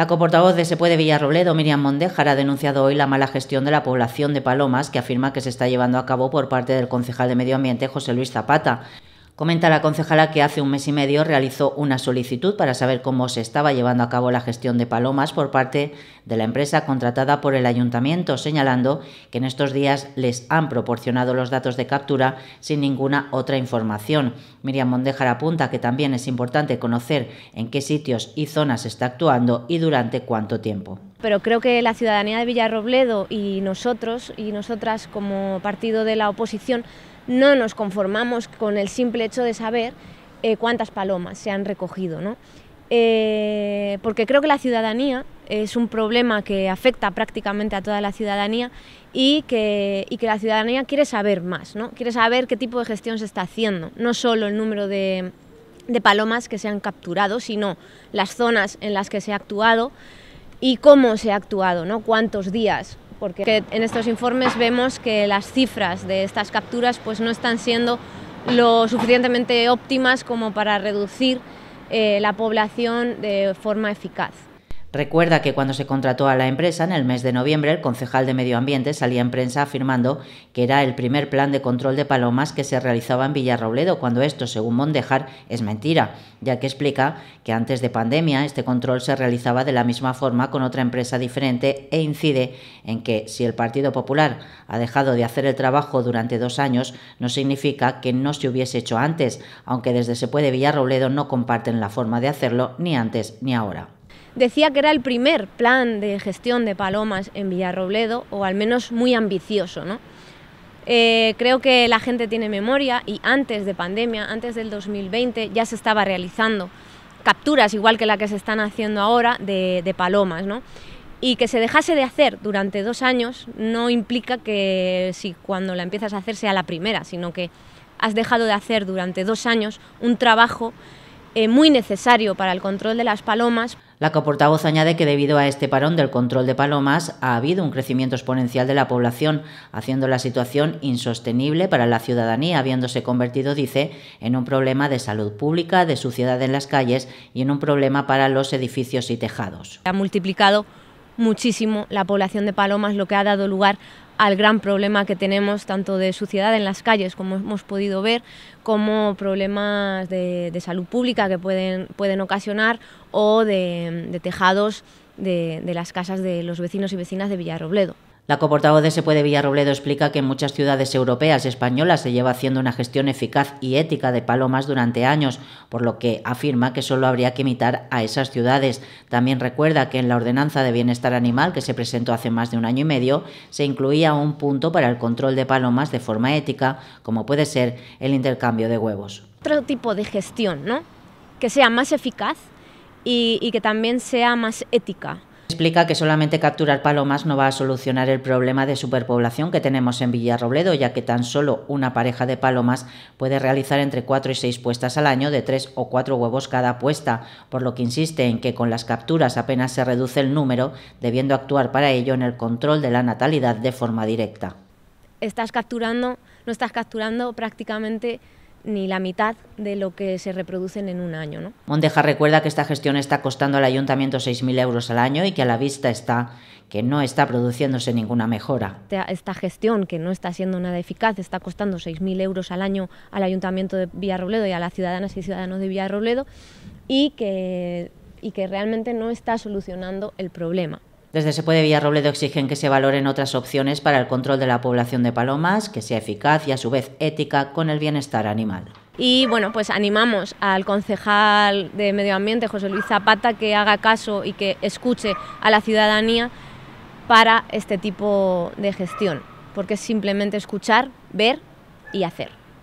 La coportavoz de Se puede Villarrobledo, Miriam Mondejar, ha denunciado hoy la mala gestión de la población de Palomas que afirma que se está llevando a cabo por parte del concejal de Medio Ambiente, José Luis Zapata. Comenta la concejala que hace un mes y medio realizó una solicitud para saber cómo se estaba llevando a cabo la gestión de palomas por parte de la empresa contratada por el ayuntamiento, señalando que en estos días les han proporcionado los datos de captura sin ninguna otra información. Miriam Mondejar apunta que también es importante conocer en qué sitios y zonas se está actuando y durante cuánto tiempo pero creo que la ciudadanía de Villarrobledo y nosotros y nosotras como partido de la oposición no nos conformamos con el simple hecho de saber eh, cuántas palomas se han recogido, ¿no? Eh, porque creo que la ciudadanía es un problema que afecta prácticamente a toda la ciudadanía y que, la ciudadanía quiere saber más, ¿no? quiere saber qué tipo de gestión se está haciendo, no solo el número de, de palomas que se han capturado, sino las zonas en las que se ha actuado y cómo se ha actuado, ¿no? cuántos días, porque en estos informes vemos que las cifras de estas capturas pues, no están siendo lo suficientemente óptimas como para reducir eh, la población de forma eficaz. Recuerda que cuando se contrató a la empresa en el mes de noviembre, el concejal de Medio Ambiente salía en prensa afirmando que era el primer plan de control de palomas que se realizaba en Villarrobledo, cuando esto, según Mondejar, es mentira, ya que explica que antes de pandemia este control se realizaba de la misma forma con otra empresa diferente e incide en que si el Partido Popular ha dejado de hacer el trabajo durante dos años, no significa que no se hubiese hecho antes, aunque desde Se puede Villarrobledo no comparten la forma de hacerlo ni antes ni ahora decía que era el primer plan de gestión de palomas en Villarrobledo, o al menos muy ambicioso. ¿no? Eh, creo que la gente tiene memoria y antes de pandemia, antes del 2020, ya se estaba realizando capturas, igual que la que se están haciendo ahora, de, palomas. Y que se dejase de hacer durante dos años no implica que si cuando la empiezas a hacer sea la primera, sino que has dejado de hacer durante dos años un trabajo eh, muy necesario para el control de las palomas. La coportavoz añade que debido a este parón del control de palomas ha habido un crecimiento exponencial de la población, haciendo la situación insostenible para la ciudadanía, habiéndose convertido, dice, en un problema de salud pública, de suciedad en las calles y en un problema para los edificios y tejados. Ha multiplicado muchísimo la población de palomas, lo que ha dado lugar al gran problema que tenemos tanto de suciedad en las calles, como hemos podido ver, como problemas de, salud pública que pueden, pueden ocasionar o de, tejados de, de las casas de los vecinos y vecinas de Villarrobledo. La coportavoz de Se Puede Villarrobledo explica que en muchas ciudades europeas y españolas se lleva haciendo una gestión eficaz y ética de palomas durante años, por lo que afirma que solo habría que imitar a esas ciudades. También recuerda que en la Ordenanza de Bienestar Animal, que se presentó hace más de un año y medio, se incluía un punto para el control de palomas de forma ética, como puede ser el intercambio de huevos. Otro tipo de gestión, ¿no? Que sea más eficaz y que también sea más ética Explica que solamente capturar palomas no va a solucionar el problema de superpoblación que tenemos en Villarrobledo, ya que tan solo una pareja de palomas puede realizar entre 4 y 6 puestas al año de 3 o 4 huevos cada puesta, por lo que insiste en que con las capturas apenas se reduce el número, debiendo actuar para ello en el control de la natalidad de forma directa. Estás capturando, no estás capturando prácticamente ni la mitad de lo que se reproducen en un año. ¿no? Mondeja recuerda que esta gestión está costando al ayuntamiento 6.000 euros al año y que a la vista está que no está produciéndose ninguna mejora. Esta, gestión, que no está siendo nada eficaz, está costando 6.000 euros al año al ayuntamiento de Villarrobledo y a las ciudadanas y ciudadanos de Villarrobledo y que realmente no está solucionando el problema. Desde Se puede de exigen que se valoren otras opciones para el control de la población de palomas, que sea eficaz y a su vez ética con el bienestar animal. Y bueno, pues animamos al concejal de Medio Ambiente, José Luis Zapata, que haga caso y que escuche a la ciudadanía para este tipo de gestión, porque es simplemente escuchar, ver y hacer.